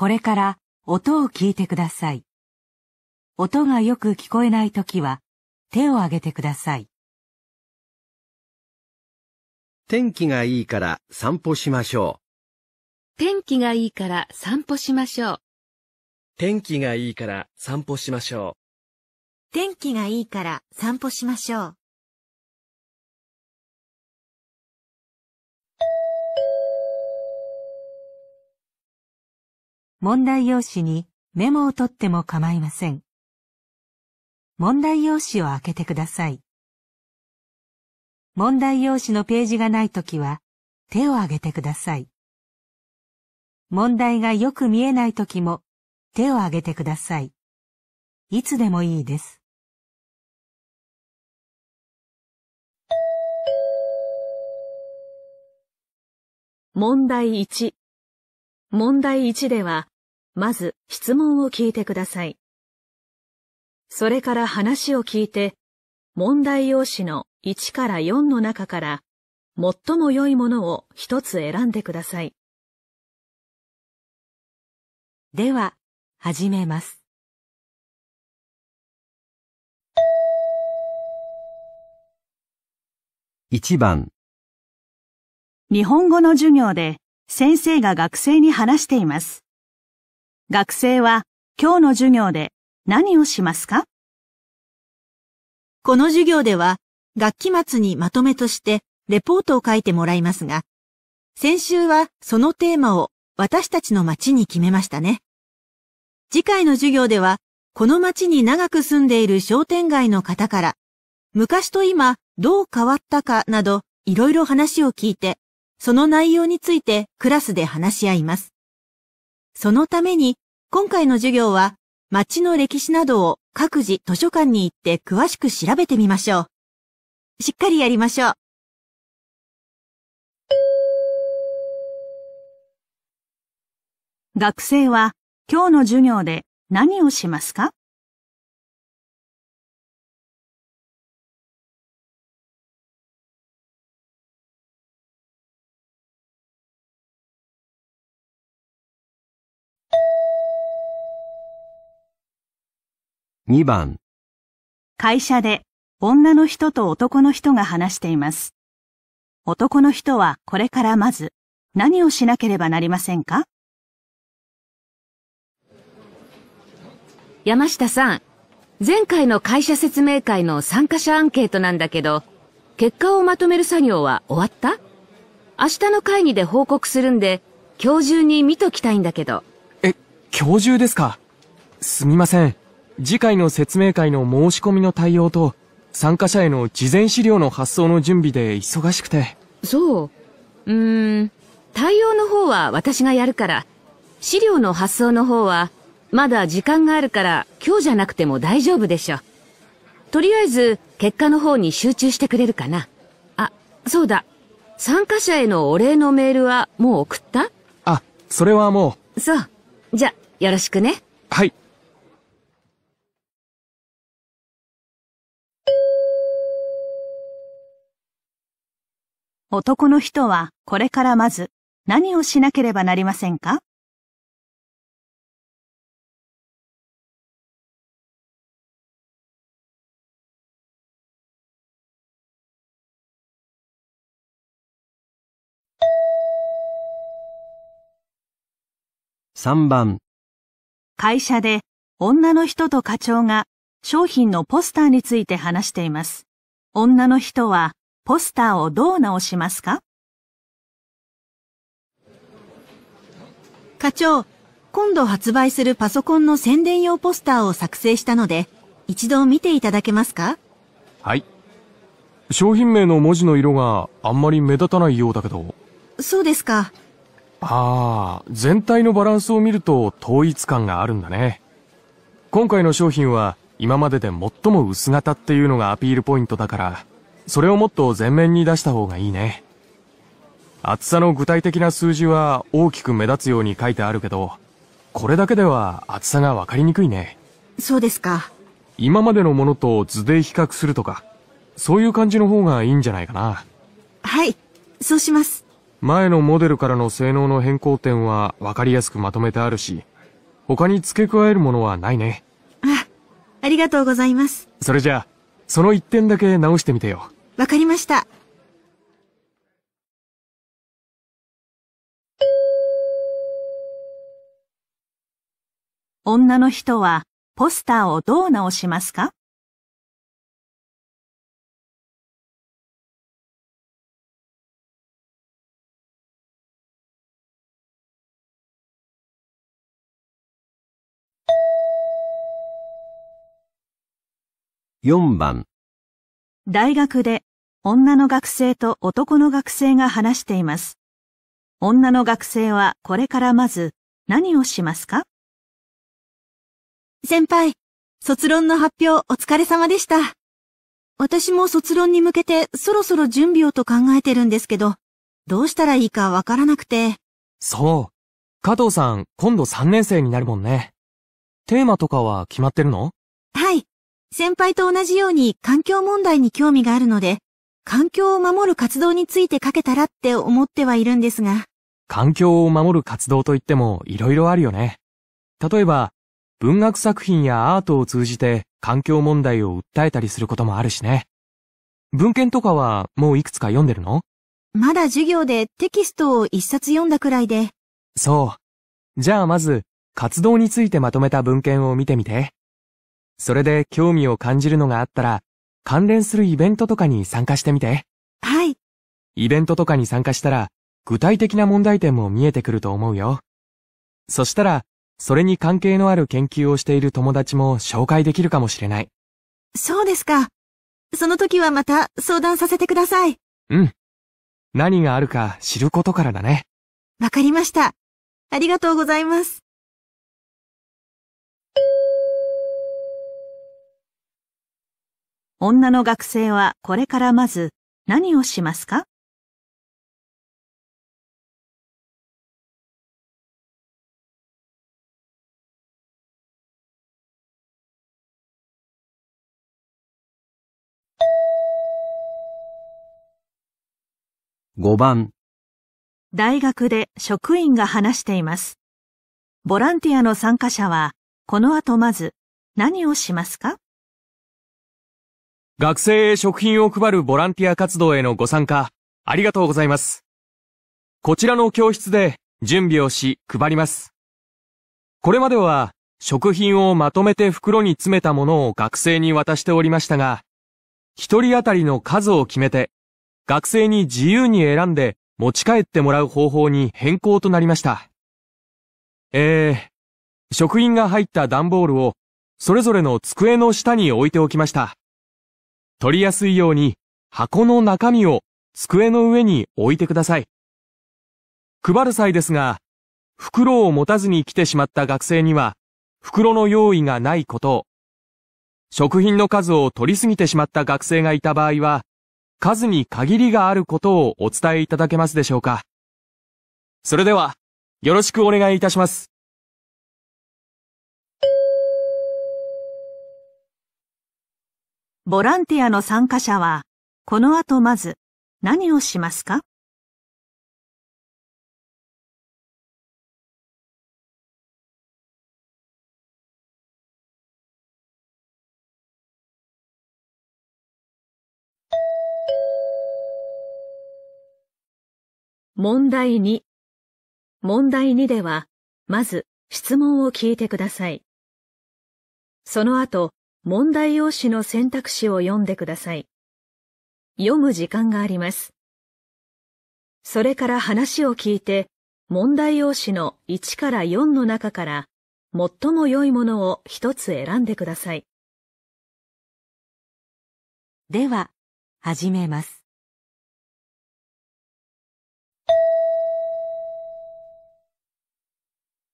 これから音を聞いてください。音がよく聞こえないときは、手を挙げてください。天気がいいから散歩しましょう。天気がいいから散歩しましょう。天気がいいから散歩しましょう。天気がいいから散歩しましょう。問題用紙にメモを取っても構いません。問題用紙を開けてください。問題用紙のページがないときは手を挙げてください。問題がよく見えないときも手を挙げてください。いつでもいいです。問題1問題1ではまず質問を聞いてください。それから話を聞いて、問題用紙の1から4の中から、最も良いものを一つ選んでください。では、始めます。1番日本語の授業で先生が学生に話しています。学生は今日の授業で何をしますかこの授業では学期末にまとめとしてレポートを書いてもらいますが、先週はそのテーマを私たちの町に決めましたね。次回の授業ではこの町に長く住んでいる商店街の方から昔と今どう変わったかなどいろいろ話を聞いて、その内容についてクラスで話し合います。そのために、今回の授業は、町の歴史などを各自図書館に行って詳しく調べてみましょう。しっかりやりましょう。学生は今日の授業で何をしますか2番会社で女の人と男の人が話しています。男の人はこれからまず何をしなければなりませんか山下さん、前回の会社説明会の参加者アンケートなんだけど、結果をまとめる作業は終わった明日の会議で報告するんで、今日中に見ときたいんだけど。え、今日中ですかすみません。次回の説明会の申し込みの対応と、参加者への事前資料の発送の準備で忙しくて。そう。うーん、対応の方は私がやるから、資料の発送の方は、まだ時間があるから今日じゃなくても大丈夫でしょ。とりあえず、結果の方に集中してくれるかな。あ、そうだ。参加者へのお礼のメールはもう送ったあ、それはもう。そう。じゃ、よろしくね。はい。男の人はこれからまず何をしなければなりませんか3番会社で女の人と課長が商品のポスターについて話しています。女の人はポスターをどう直しますか課長、今度発売するパソコンの宣伝用ポスターを作成したので、一度見ていただけますかはい。商品名の文字の色があんまり目立たないようだけど。そうですか。ああ、全体のバランスを見ると統一感があるんだね。今回の商品は今までで最も薄型っていうのがアピールポイントだから、それをもっと前面に出した方がいいね。厚さの具体的な数字は大きく目立つように書いてあるけど、これだけでは厚さがわかりにくいね。そうですか。今までのものと図で比較するとか、そういう感じの方がいいんじゃないかな。はい、そうします。前のモデルからの性能の変更点はわかりやすくまとめてあるし、他に付け加えるものはないね。あ、ありがとうございます。それじゃあ、その一点だけ直してみてよ。わかりました。女の人はポスターをどう直しますか4番大学で女の学生と男の学生が話しています。女の学生はこれからまず何をしますか先輩、卒論の発表お疲れ様でした。私も卒論に向けてそろそろ準備をと考えてるんですけど、どうしたらいいかわからなくて。そう。加藤さん、今度3年生になるもんね。テーマとかは決まってるのはい。先輩と同じように環境問題に興味があるので、環境を守る活動について書けたらって思ってはいるんですが。環境を守る活動といっても色々あるよね。例えば、文学作品やアートを通じて環境問題を訴えたりすることもあるしね。文献とかはもういくつか読んでるのまだ授業でテキストを一冊読んだくらいで。そう。じゃあまず、活動についてまとめた文献を見てみて。それで興味を感じるのがあったら、関連するイベントとかに参加してみて。はい。イベントとかに参加したら、具体的な問題点も見えてくると思うよ。そしたら、それに関係のある研究をしている友達も紹介できるかもしれない。そうですか。その時はまた相談させてください。うん。何があるか知ることからだね。わかりました。ありがとうございます。女の学生はこれからまず何をしますか5番大学で職員が話しています。ボランティアの参加者はこの後まず何をしますか学生へ食品を配るボランティア活動へのご参加、ありがとうございます。こちらの教室で準備をし配ります。これまでは食品をまとめて袋に詰めたものを学生に渡しておりましたが、一人当たりの数を決めて、学生に自由に選んで持ち帰ってもらう方法に変更となりました。えー、食品が入った段ボールをそれぞれの机の下に置いておきました。取りやすいように箱の中身を机の上に置いてください。配る際ですが、袋を持たずに来てしまった学生には、袋の用意がないことを、食品の数を取りすぎてしまった学生がいた場合は、数に限りがあることをお伝えいただけますでしょうか。それでは、よろしくお願いいたします。ボランティアの参加者は、この後まず何をしますか問題2問題2では、まず質問を聞いてください。その後、問題用紙の選択肢を読んでください。読む時間があります。それから話を聞いて、問題用紙の1から4の中から、最も良いものを一つ選んでください。では、始めます。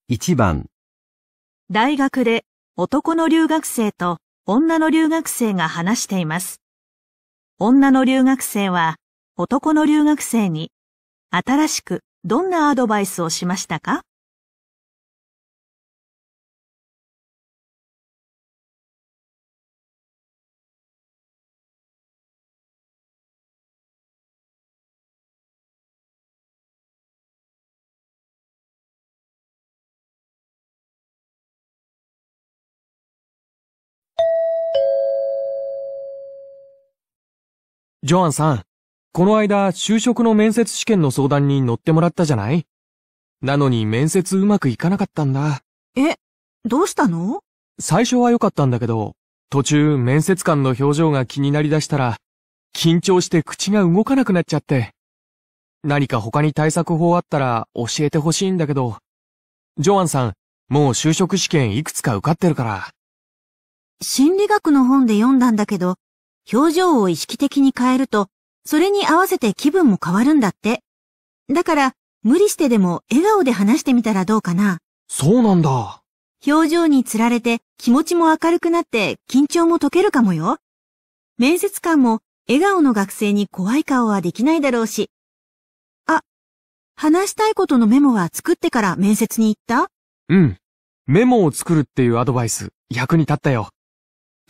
1番大学で男の留学生と女の留学生が話しています。女の留学生は男の留学生に新しくどんなアドバイスをしましたかジョアンさん、この間、就職の面接試験の相談に乗ってもらったじゃないなのに面接うまくいかなかったんだ。え、どうしたの最初は良かったんだけど、途中面接官の表情が気になりだしたら、緊張して口が動かなくなっちゃって。何か他に対策法あったら教えてほしいんだけど。ジョアンさん、もう就職試験いくつか受かってるから。心理学の本で読んだんだけど、表情を意識的に変えると、それに合わせて気分も変わるんだって。だから、無理してでも笑顔で話してみたらどうかな。そうなんだ。表情につられて気持ちも明るくなって緊張も解けるかもよ。面接官も笑顔の学生に怖い顔はできないだろうし。あ、話したいことのメモは作ってから面接に行ったうん。メモを作るっていうアドバイス役に立ったよ。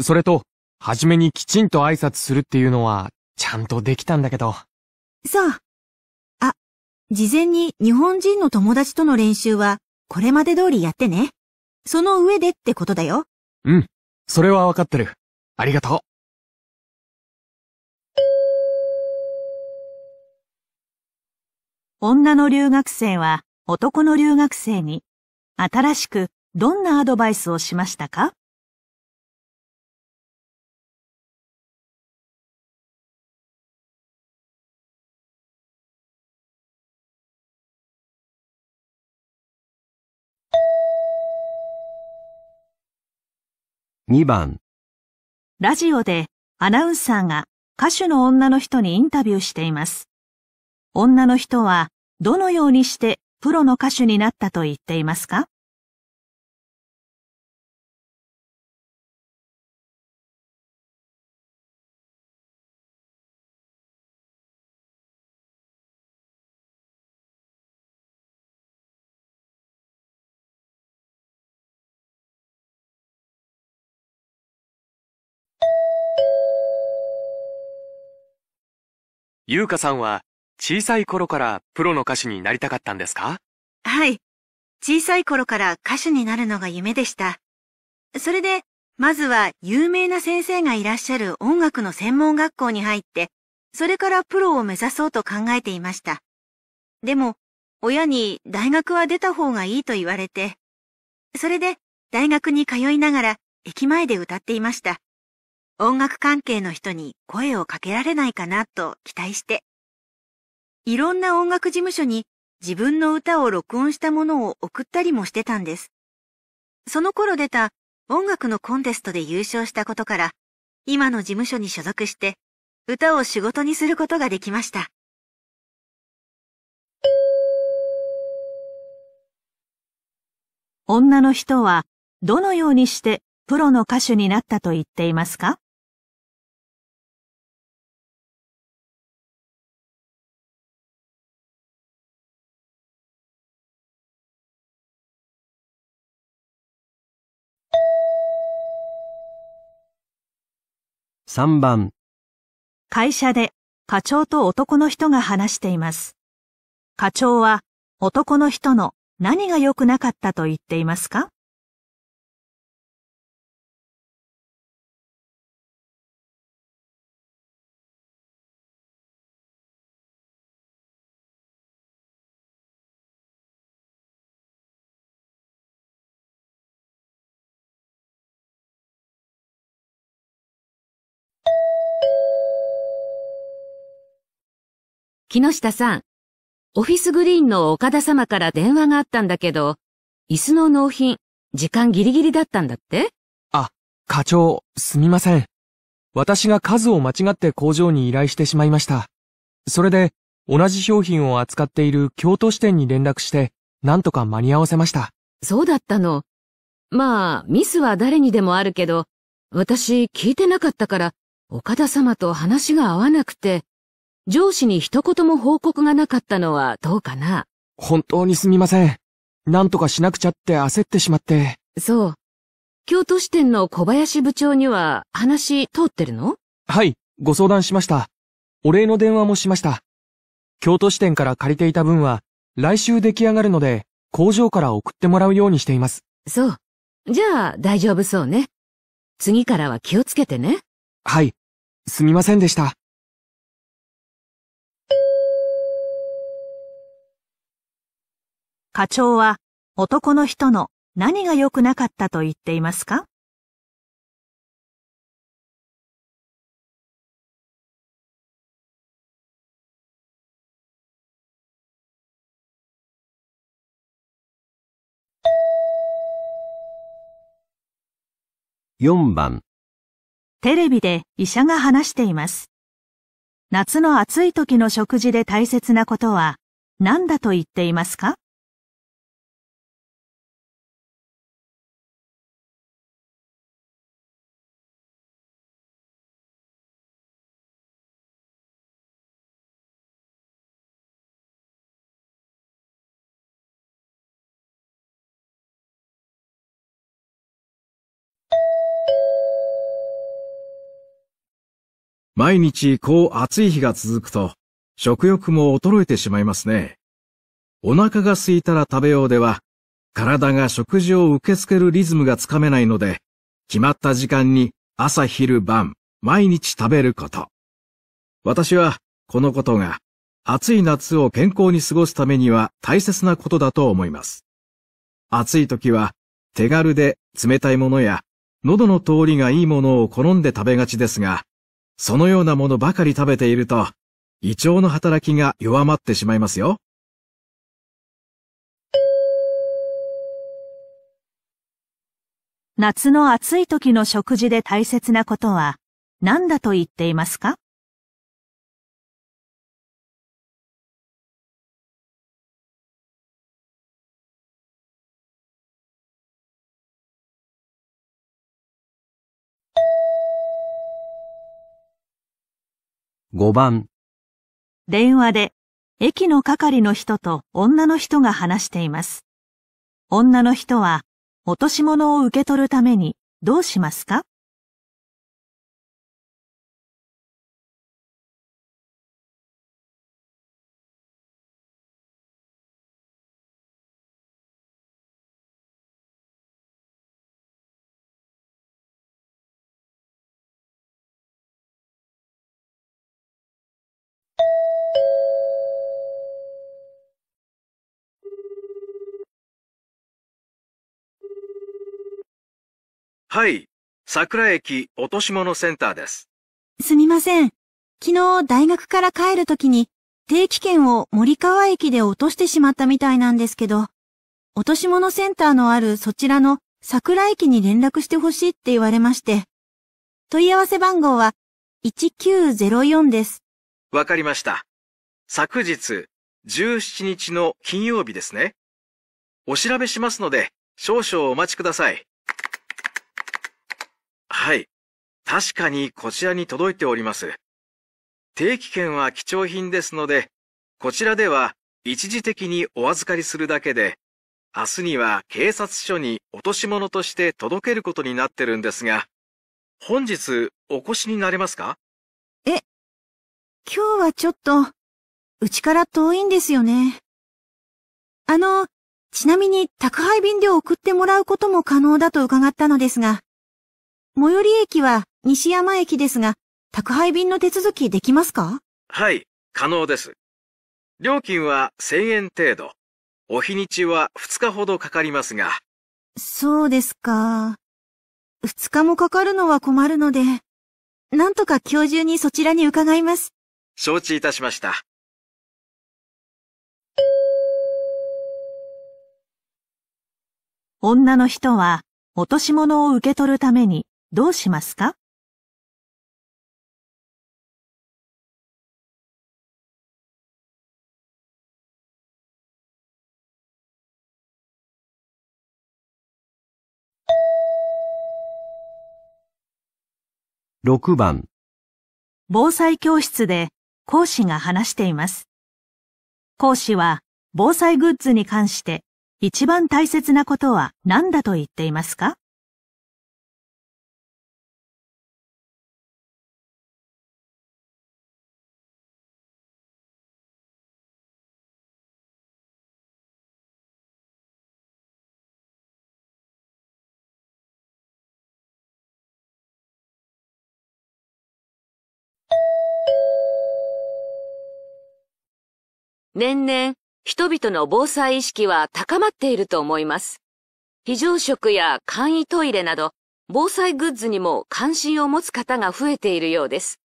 それと、初めにきちんと挨拶するっていうのは、ちゃんとできたんだけど。そう。あ、事前に日本人の友達との練習は、これまで通りやってね。その上でってことだよ。うん。それはわかってる。ありがとう。女の留学生は男の留学生に新しくどんなアドバイスをしましたか2番ラジオでアナウンサーが歌手の女の人にインタビューしています。女の人はどのようにしてプロの歌手になったと言っていますか優香さんは小さい頃からプロの歌手になりたかったんですかはい。小さい頃から歌手になるのが夢でした。それで、まずは有名な先生がいらっしゃる音楽の専門学校に入って、それからプロを目指そうと考えていました。でも、親に大学は出た方がいいと言われて、それで大学に通いながら駅前で歌っていました。音楽関係の人に声をかけられないかなと期待して。いろんな音楽事務所に自分の歌を録音したものを送ったりもしてたんです。その頃出た音楽のコンテストで優勝したことから、今の事務所に所属して歌を仕事にすることができました。女の人はどのようにしてプロの歌手になったと言っていますか3番会社で課長と男の人が話しています。課長は男の人の何が良くなかったと言っていますか木下さん、オフィスグリーンの岡田様から電話があったんだけど、椅子の納品、時間ギリギリだったんだってあ、課長、すみません。私が数を間違って工場に依頼してしまいました。それで、同じ商品を扱っている京都支店に連絡して、なんとか間に合わせました。そうだったの。まあ、ミスは誰にでもあるけど、私聞いてなかったから、岡田様と話が合わなくて。上司に一言も報告がなかったのはどうかな。本当にすみません。なんとかしなくちゃって焦ってしまって。そう。京都支店の小林部長には話通ってるのはい、ご相談しました。お礼の電話もしました。京都支店から借りていた分は、来週出来上がるので、工場から送ってもらうようにしています。そう。じゃあ、大丈夫そうね。次からは気をつけてね。はい。すみませんでした。課長は男の人の何が良くなかったと言っていますか4番テレビで医者が話しています。夏の暑い時の食事で大切なことは何だと言っていますか毎日こう暑い日が続くと、食欲も衰えてしまいますね。お腹が空いたら食べようでは、体が食事を受け付けるリズムがつかめないので、決まった時間に朝昼晩、毎日食べること。私は、このことが、暑い夏を健康に過ごすためには大切なことだと思います。暑い時は、手軽で冷たいものや、喉の通りがいいものを好んで食べがちですが、そのようなものばかり食べていると、胃腸の働きが弱まってしまいますよ。夏の暑い時の食事で大切なことは何だと言っていますか5番電話で駅の係の人と女の人が話しています。女の人は落とし物を受け取るためにどうしますかはい、桜駅落とし物センターです。すみません。昨日大学から帰るときに定期券を森川駅で落としてしまったみたいなんですけど、落とし物センターのあるそちらの桜駅に連絡してほしいって言われまして、問い合わせ番号は1904です。わかりました。昨日17日の金曜日ですね。お調べしますので少々お待ちください。はい。確かにこちらに届いております。定期券は貴重品ですので、こちらでは一時的にお預かりするだけで、明日には警察署に落とし物として届けることになってるんですが、本日お越しになれますかえ、今日はちょっと、うちから遠いんですよね。あの、ちなみに宅配便で送ってもらうことも可能だと伺ったのですが。最寄り駅は西山駅ですが、宅配便の手続きできますかはい、可能です。料金は1000円程度。お日にちは2日ほどかかりますが。そうですか。2日もかかるのは困るので、なんとか今日中にそちらに伺います。承知いたしました。女の人は落とし物を受け取るためにどうしますか6番防災教室で講師が話しています。講師は防災グッズに関して一番大切なことは何だと言っていますか年々人々の防災意識は高まっていると思います。非常食や簡易トイレなど防災グッズにも関心を持つ方が増えているようです。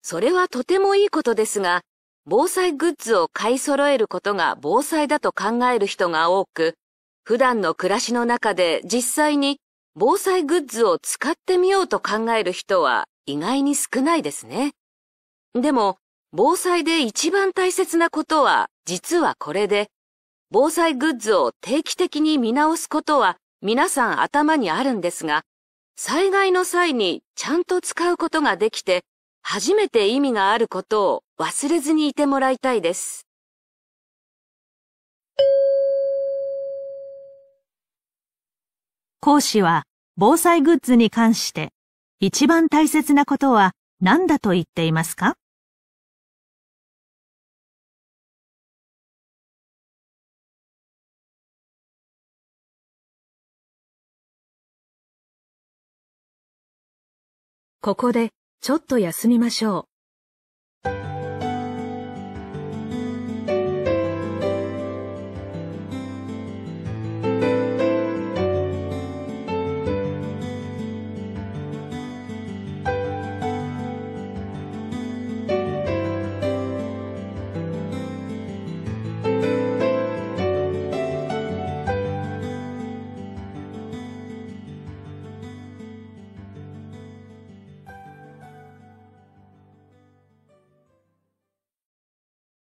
それはとてもいいことですが、防災グッズを買い揃えることが防災だと考える人が多く、普段の暮らしの中で実際に防災グッズを使ってみようと考える人は意外に少ないですね。でも、防災で一番大切なことは、実はこれで、防災グッズを定期的に見直すことは皆さん頭にあるんですが、災害の際にちゃんと使うことができて、初めて意味があることを忘れずにいてもらいたいです。講師は防災グッズに関して一番大切なことは何だと言っていますかここで、ちょっと休みましょう。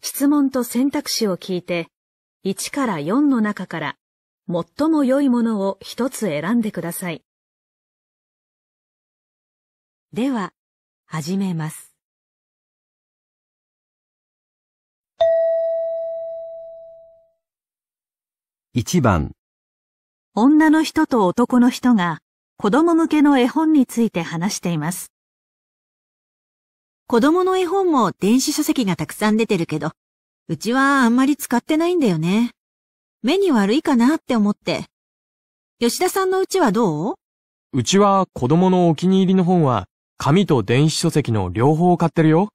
質問と選択肢を聞いて、1から4の中から最も良いものを一つ選んでください。では、始めます。1番女の人と男の人が子供向けの絵本について話しています。子供の絵本も電子書籍がたくさん出てるけど、うちはあんまり使ってないんだよね。目に悪いかなって思って。吉田さんのうちはどううちは子供のお気に入りの本は紙と電子書籍の両方を買ってるよ。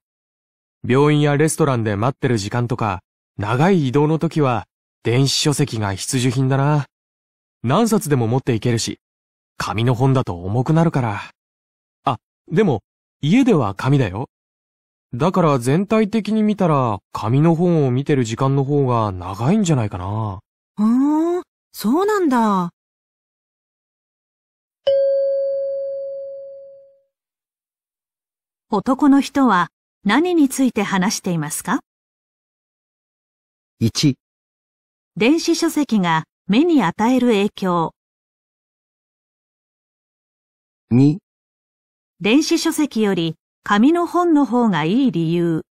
病院やレストランで待ってる時間とか、長い移動の時は電子書籍が必需品だな。何冊でも持っていけるし、紙の本だと重くなるから。あ、でも、家では紙だよ。だから全体的に見たら、紙の本を見てる時間の方が長いんじゃないかな。ふーん、そうなんだ。男の人は何について話していますか ?1 電子書籍が目に与える影響2電子書籍より紙の本の方がいい理由。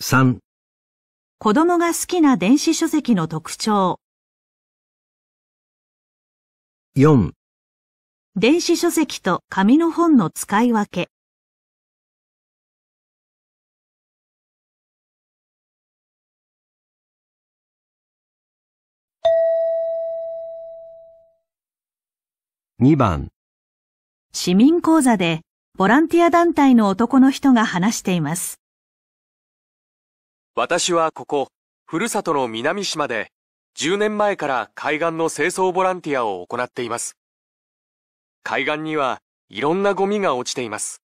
3子供が好きな電子書籍の特徴。4電子書籍と紙の本の使い分け。2番市民講座でボランティア団体の男の人が話しています。私はここ、ふるさとの南島で、10年前から海岸の清掃ボランティアを行っています。海岸にはいろんなゴミが落ちています。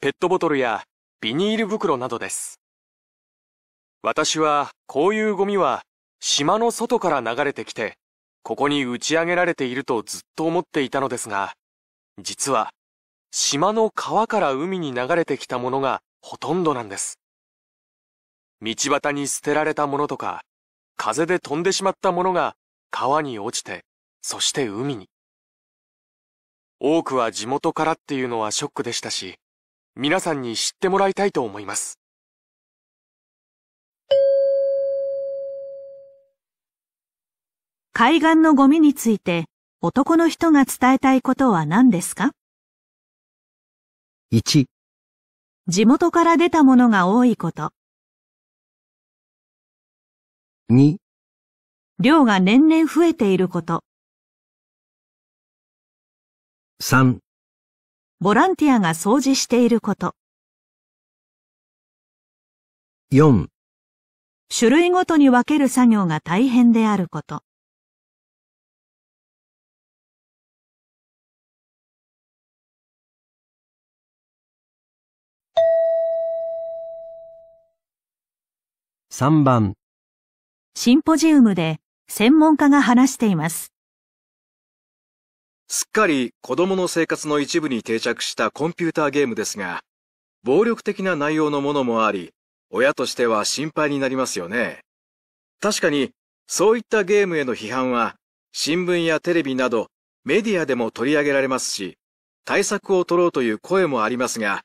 ペットボトルやビニール袋などです。私はこういうゴミは島の外から流れてきて、ここに打ち上げられているとずっと思っていたのですが、実は、島の川から海に流れてきたものがほとんどなんです。道端に捨てられたものとか、風で飛んでしまったものが川に落ちて、そして海に。多くは地元からっていうのはショックでしたし、皆さんに知ってもらいたいと思います。海岸のゴミについて男の人が伝えたいことは何ですか ?1 地元から出たものが多いこと。2量が年々増えていること。3ボランティアが掃除していること。4種類ごとに分ける作業が大変であること。3番シンポジウムで専門家が話しています。すっかり子供の生活の一部に定着したコンピューターゲームですが、暴力的な内容のものもあり、親としては心配になりますよね。確かに、そういったゲームへの批判は、新聞やテレビなどメディアでも取り上げられますし、対策を取ろうという声もありますが、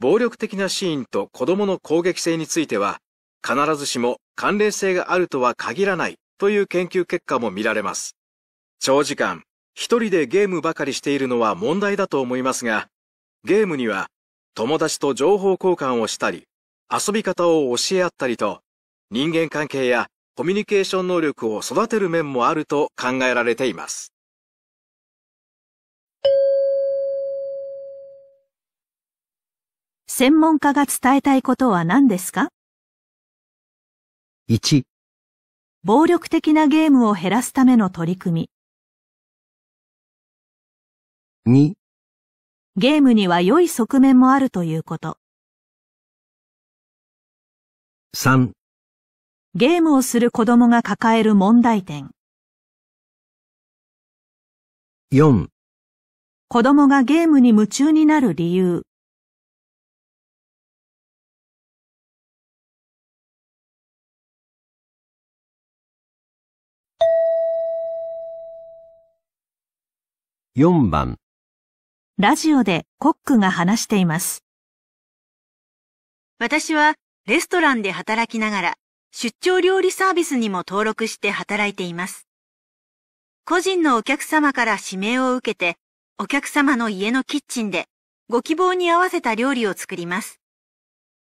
暴力的なシーンと子供の攻撃性については、必ずしも関連性があるとは限らないという研究結果も見られます。長時間、一人でゲームばかりしているのは問題だと思いますが、ゲームには友達と情報交換をしたり、遊び方を教え合ったりと、人間関係やコミュニケーション能力を育てる面もあると考えられています。専門家が伝えたいことは何ですか1暴力的なゲームを減らすための取り組み2ゲームには良い側面もあるということ3ゲームをする子供が抱える問題点4子供がゲームに夢中になる理由4番ラジオでコックが話しています。私はレストランで働きながら出張料理サービスにも登録して働いています。個人のお客様から指名を受けてお客様の家のキッチンでご希望に合わせた料理を作ります。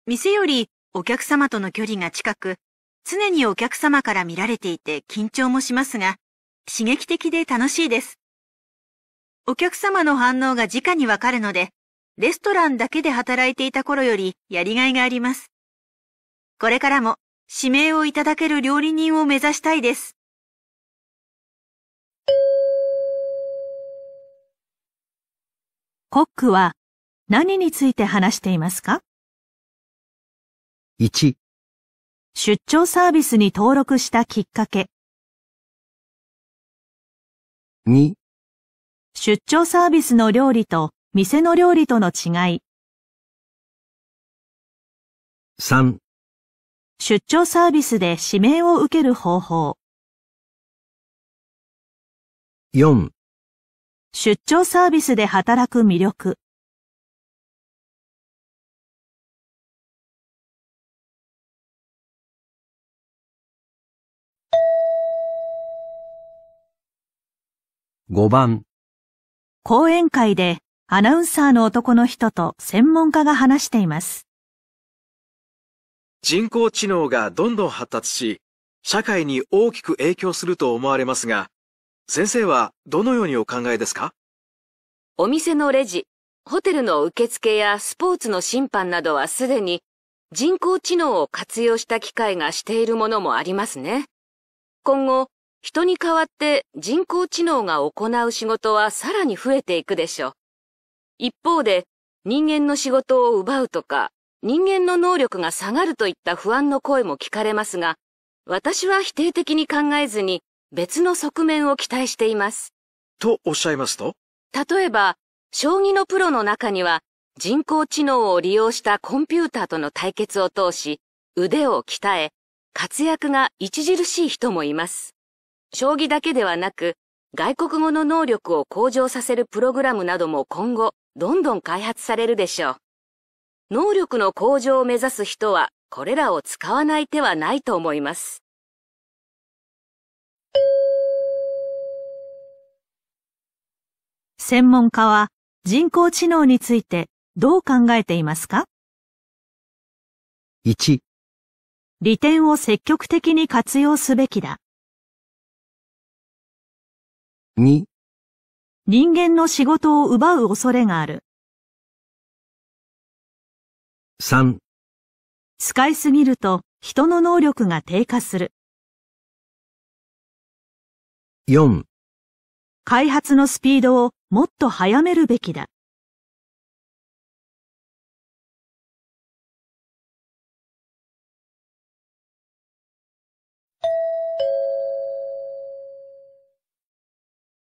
店よりお客様との距離が近く常にお客様から見られていて緊張もしますが刺激的で楽しいです。お客様の反応が直にわかるので、レストランだけで働いていた頃よりやりがいがあります。これからも指名をいただける料理人を目指したいです。コックは何について話していますか ?1 出張サービスに登録したきっかけ2出張サービスの料理と店の料理との違い。3出張サービスで指名を受ける方法。4出張サービスで働く魅力。5番講演会でアナウンサーの男の人と専門家が話しています。人工知能がどんどん発達し、社会に大きく影響すると思われますが、先生はどのようにお考えですかお店のレジ、ホテルの受付やスポーツの審判などはすでに人工知能を活用した機会がしているものもありますね。今後、人に代わって人工知能が行う仕事はさらに増えていくでしょう。一方で、人間の仕事を奪うとか、人間の能力が下がるといった不安の声も聞かれますが、私は否定的に考えずに別の側面を期待しています。とおっしゃいますと例えば、将棋のプロの中には人工知能を利用したコンピューターとの対決を通し、腕を鍛え、活躍が著しい人もいます。将棋だけではなく、外国語の能力を向上させるプログラムなども今後、どんどん開発されるでしょう。能力の向上を目指す人は、これらを使わない手はないと思います。専門家は人工知能についてどう考えていますか ?1 利点を積極的に活用すべきだ。2人間の仕事を奪う恐れがある。3使いすぎると人の能力が低下する。4開発のスピードをもっと早めるべきだ。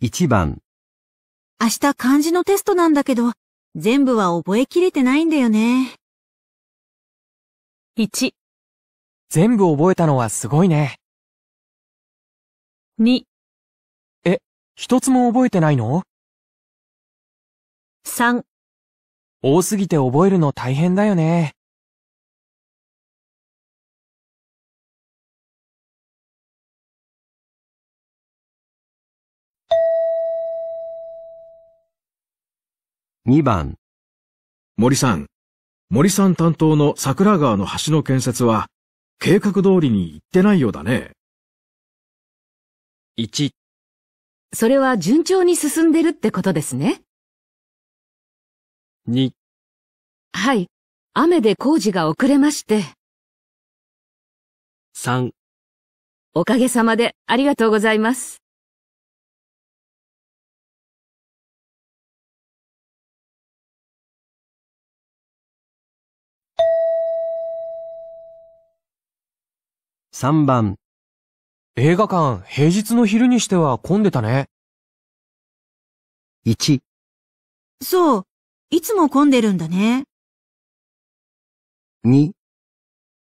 1番明日漢字のテストなんだけど、全部は覚えきれてないんだよね。1全部覚えたのはすごいね。2え、一つも覚えてないの ?3 多すぎて覚えるの大変だよね。2番。森さん、森さん担当の桜川の橋の建設は、計画通りに行ってないようだね。1。それは順調に進んでるってことですね。2。はい。雨で工事が遅れまして。3。おかげさまでありがとうございます。3番。映画館、平日の昼にしては混んでたね。1。そう、いつも混んでるんだね。2。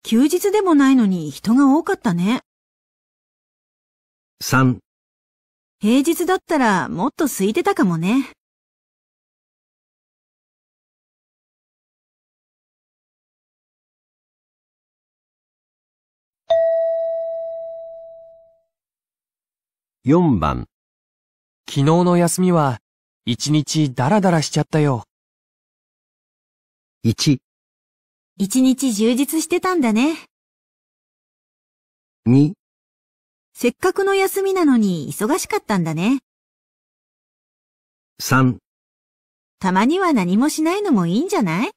休日でもないのに人が多かったね。3。平日だったらもっと空いてたかもね。4番昨日の休みは一日ダラダラしちゃったよ。1、一日充実してたんだね。2、せっかくの休みなのに忙しかったんだね。3たまには何もしないのもいいんじゃない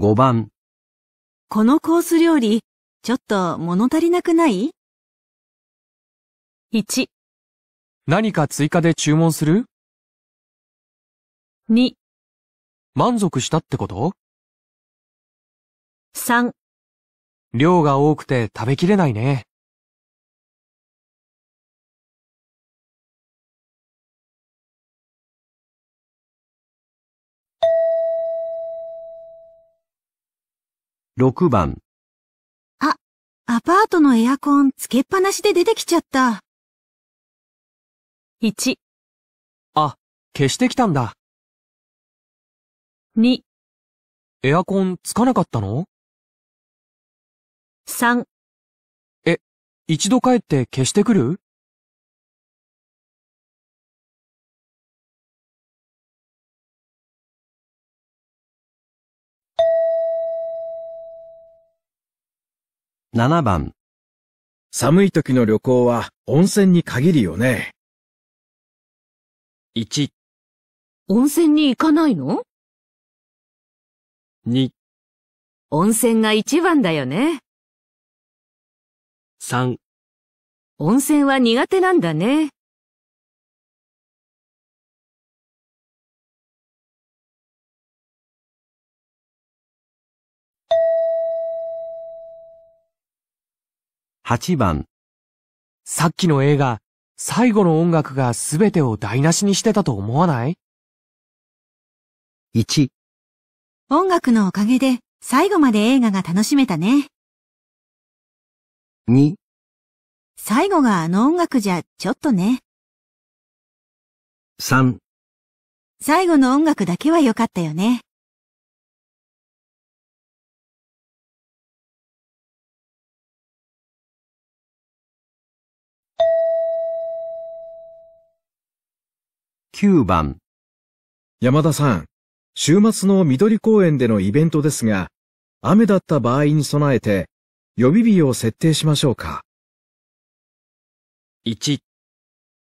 5番。このコース料理、ちょっと物足りなくない ?1、何か追加で注文する2、満足したってこと3、量が多くて食べきれないね。6番。あ、アパートのエアコンつけっぱなしで出てきちゃった。1。あ、消してきたんだ。2。エアコンつかなかったの ?3。え、一度帰って消してくる7番寒い時の旅行は温泉に限るよね。1温泉に行かないの ?2 温泉が一番だよね。3温泉は苦手なんだね。8番。さっきの映画、最後の音楽が全てを台無しにしてたと思わない ?1。音楽のおかげで最後まで映画が楽しめたね。2。最後があの音楽じゃちょっとね。3。最後の音楽だけは良かったよね。9番。山田さん、週末の緑公園でのイベントですが、雨だった場合に備えて、予備日を設定しましょうか。1、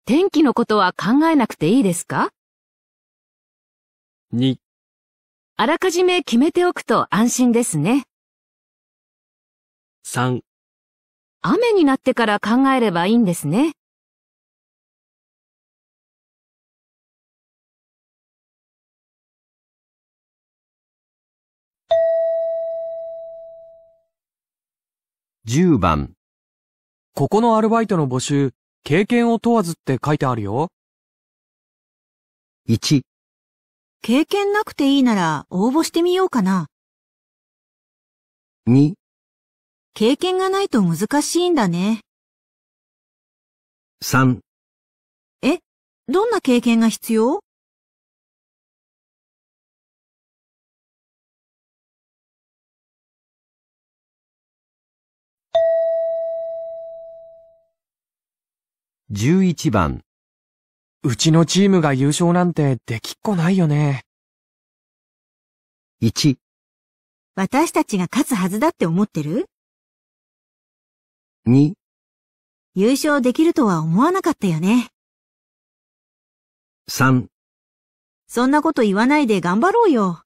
天気のことは考えなくていいですか2、あらかじめ決めておくと安心ですね。3、雨になってから考えればいいんですね。10番。ここのアルバイトの募集、経験を問わずって書いてあるよ。1、経験なくていいなら応募してみようかな。2、経験がないと難しいんだね。3、え、どんな経験が必要11番。うちのチームが優勝なんてできっこないよね。1、私たちが勝つはずだって思ってる2、優勝できるとは思わなかったよね。3。そんなこと言わないで頑張ろうよ。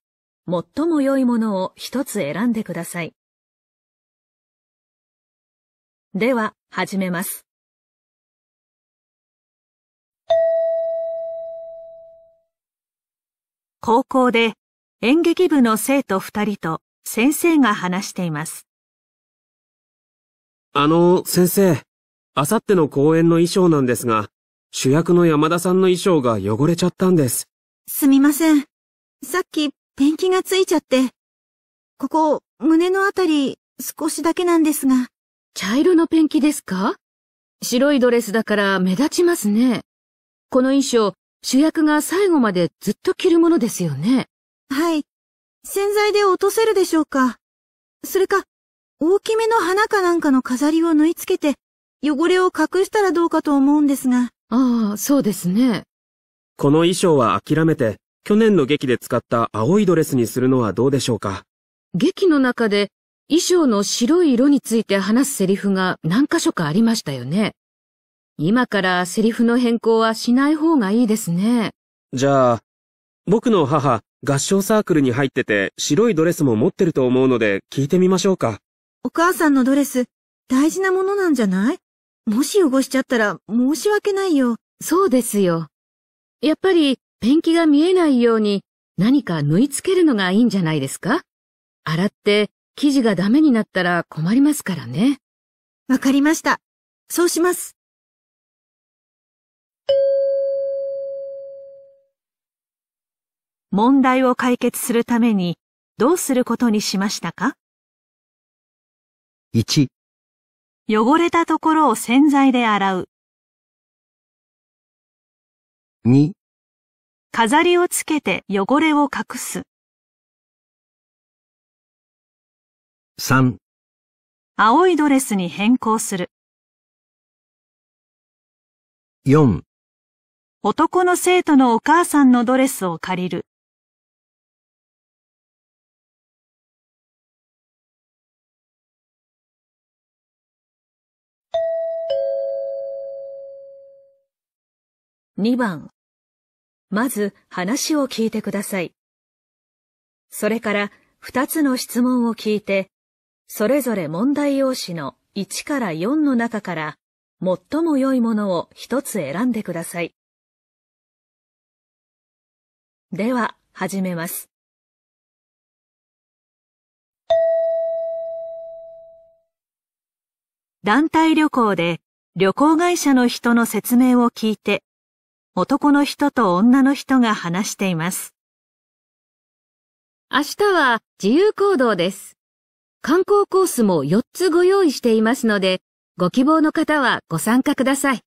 最も良いものを一つ選んでください。では、始めます。高校で演劇部の生徒二人と先生が話しています。あの、先生、あさっての公演の衣装なんですが、主役の山田さんの衣装が汚れちゃったんです。すみません。さっきペンキがついちゃって。ここ、胸のあたり、少しだけなんですが。茶色のペンキですか白いドレスだから目立ちますね。この衣装、主役が最後までずっと着るものですよね。はい。洗剤で落とせるでしょうか。それか、大きめの花かなんかの飾りを縫い付けて、汚れを隠したらどうかと思うんですが。ああ、そうですね。この衣装は諦めて、去年の劇で使った青いドレスにするのはどうでしょうか劇の中で衣装の白い色について話すセリフが何箇所かありましたよね。今からセリフの変更はしない方がいいですね。じゃあ、僕の母、合唱サークルに入ってて白いドレスも持ってると思うので聞いてみましょうか。お母さんのドレス、大事なものなんじゃないもし汚しちゃったら申し訳ないよ。そうですよ。やっぱりペンキが見えないように何か縫い付けるのがいいんじゃないですか洗って生地がダメになったら困りますからね。わかりました。そうします。問題を解決するためにどうすることにしましたか ?1 汚れたところを洗剤で洗う2飾りをつけて汚れを隠す。3青いドレスに変更する。4男の生徒のお母さんのドレスを借りる。2番まず話を聞いてください。それから2つの質問を聞いて、それぞれ問題用紙の1から4の中から最も良いものを1つ選んでください。では、始めます。団体旅行で旅行会社の人の説明を聞いて男の人と女の人が話しています。明日は自由行動です。観光コースも4つご用意していますので、ご希望の方はご参加ください。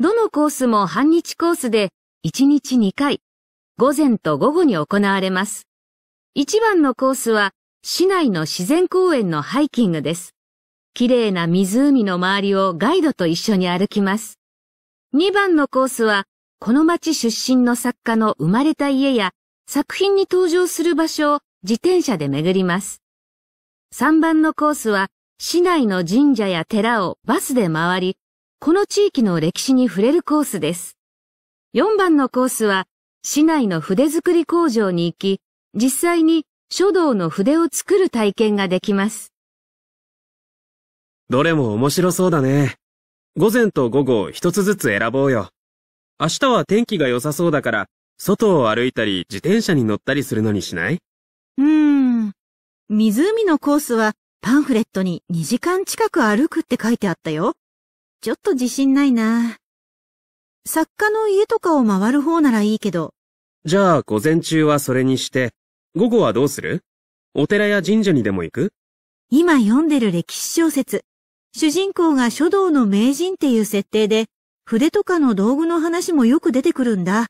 どのコースも半日コースで1日2回、午前と午後に行われます。1番のコースは市内の自然公園のハイキングです。綺麗な湖の周りをガイドと一緒に歩きます。2番のコースはこの町出身の作家の生まれた家や作品に登場する場所を自転車で巡ります。3番のコースは市内の神社や寺をバスで回り、この地域の歴史に触れるコースです。4番のコースは市内の筆作り工場に行き、実際に書道の筆を作る体験ができます。どれも面白そうだね。午前と午後一つずつ選ぼうよ。明日は天気が良さそうだから、外を歩いたり自転車に乗ったりするのにしないうーん。湖のコースはパンフレットに2時間近く歩くって書いてあったよ。ちょっと自信ないな。作家の家とかを回る方ならいいけど。じゃあ午前中はそれにして、午後はどうするお寺や神社にでも行く今読んでる歴史小説。主人公が書道の名人っていう設定で、筆とかの道具の話もよく出てくるんだ。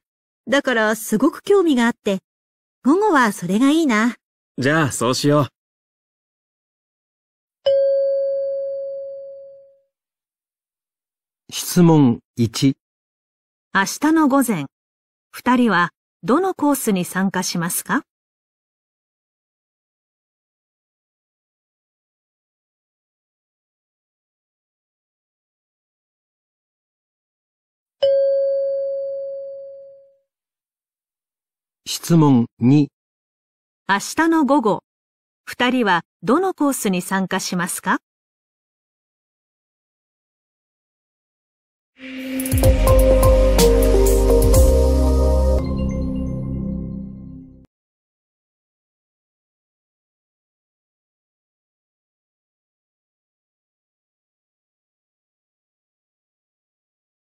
だからすごく興味があって、午後はそれがいいな。じゃあそうしよう。質問1明日の午前、二人はどのコースに参加しますか問2明日の午後、二人はどのコースに参加しますか